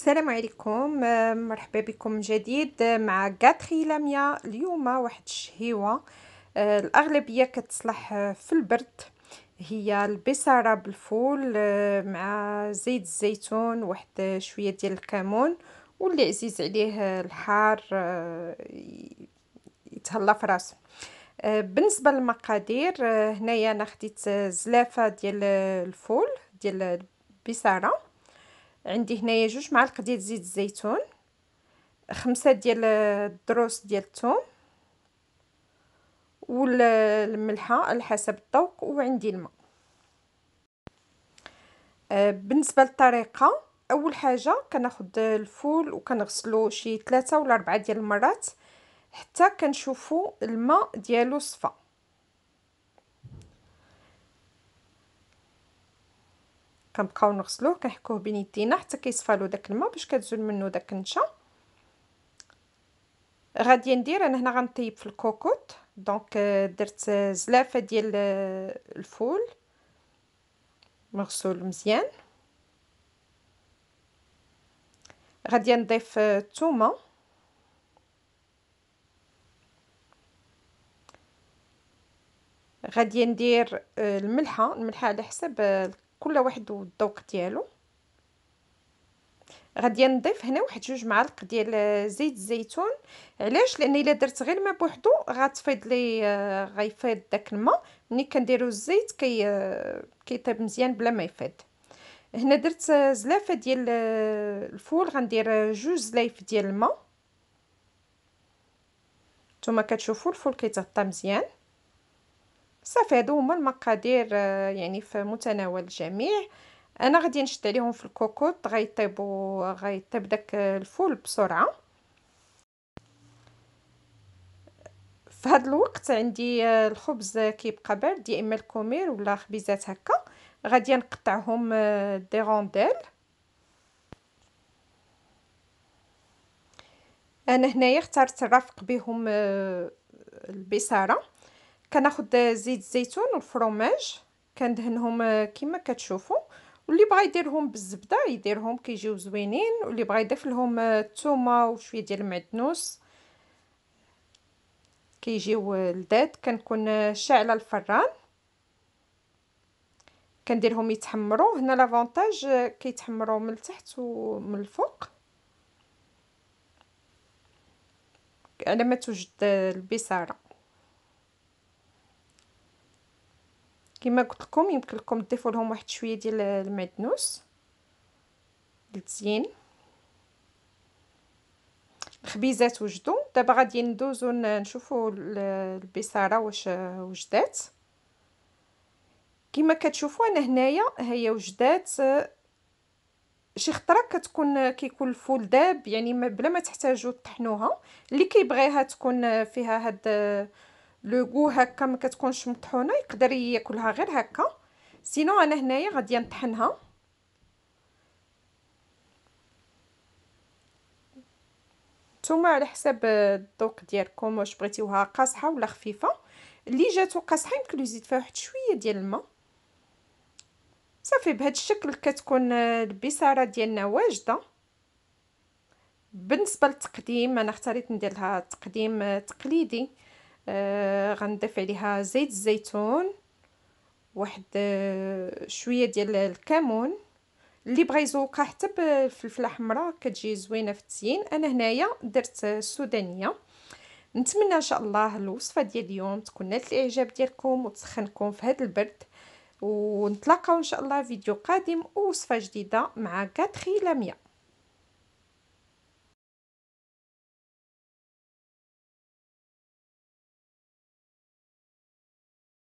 السلام عليكم آه، مرحبا بكم جديد آه، مع كاتري لاميا اليوم واحد الشهيوه آه، الاغلبيه كتصلح في البرد هي البصاره بالفول مع زيت الزيتون واحد شويه ديال الكمون واللي عزيز عليه الحار يتهلا في راسو بالنسبه للمقادير هنايا انا خديت زلافه ديال الفول ديال البصاره عندي هنايا جوج معالق ديال زيت الزيتون خمسة ديال الدروس ديال الثوم والملحه على حسب الذوق وعندي الماء آه، بالنسبه للطريقه اول حاجه كناخد الفول وكنغسلو شي ثلاثة ولا أربعة ديال المرات حتى كنشوفو الماء ديالو صفى كنبقاو نغسلوه كنحكوه بين يدينا حتى كيصفالو داك الماء باش كتزول منه داك النشا غادي ندير انا هنا غنطيب في الكوكوط دونك آه، درت آه، زلافه ديال آه، الفول مغسول مزيان غادي نضيف الثومه غادي ندير الملحه الملحه على حساب كل واحد والذوق ديالو غادي نضيف هنا واحد جوج معالق ديال زيت الزيتون علاش لان الا درت غير الماء بوحدو غتفيض لي آه، غيفيض داك الماء ملي كنديرو الزيت كي آه، كيطيب مزيان بلا ما يفيض هنا درت آه، زلافه ديال الفول غندير جوج زلايف ديال الماء نتوما كتشوفوا الفول كيتغطى مزيان صافي هادو هما المقادير آه، يعني في متناول الجميع انا غادي نشد عليهم في الكوكوط غيطيبوا غيطيب داك الفول بسرعه في هذا الوقت عندي آه، الخبز كيبقى بارد يا اما الكومير ولا خبيزات هكا غادي نقطعهم آه، دي رونديل انا هنايا اخترت نرافق بهم البصاره كناخد زيت الزيتون والفرماج كندهنهم آه، كما كتشوفوا واللي بغى يديرهم بالزبده يديرهم كيجيو زوينين واللي بغى يضيف لهم الثومه آه، وشويه ديال المعدنوس كيجيو آه، لذاذ كنكون شاعله الفران كنديرهم يتحمروا هنا لافونتاج كيتحمروا من التحت ومن الفوق على ما توجد البصاره كما قلت لكم يمكن لكم تضيفوا لهم واحد شويه ديال المعدنوس للتزيين الخبيزات وجدوا دابا غادي ندوزو نشوفوا البصاره واش وجدات كما كتشوفوا انا هنايا هي وجدات شي خطره كتكون كيكون الفول داب يعني بلا ما تحتاجوا تطحنوها اللي كيبغيها تكون فيها هاد لو غو هكا ما كتكونش مطحونه يقدر ياكلها غير هكا سينو انا هنايا غادي نطحنها نتوما على حساب الذوق ديالكم واش بغيتيوها قاصحه ولا خفيفه اللي جاتو قاصحه يمكن يزيد فيها واحد شويه ديال الماء صافي بهذا الشكل كتكون البصاره ديالنا واجده بالنسبه للتقديم انا اختاريت ندير لها تقديم تقليدي آه، غنضيف عليها زيت الزيتون واحد آه، شويه ديال الكمون اللي بغى يزوقها حتى بالفلفله حمراء كتجي زوينه في التزيين انا هنايا درت السودانيه نتمنى ان شاء الله الوصفه ديال اليوم تكون نالت الاعجاب ديالكم وتسخنكم في هذا البرد ونتلاقاو ان شاء الله فيديو قادم ووصفه جديده مع كاتري لاميا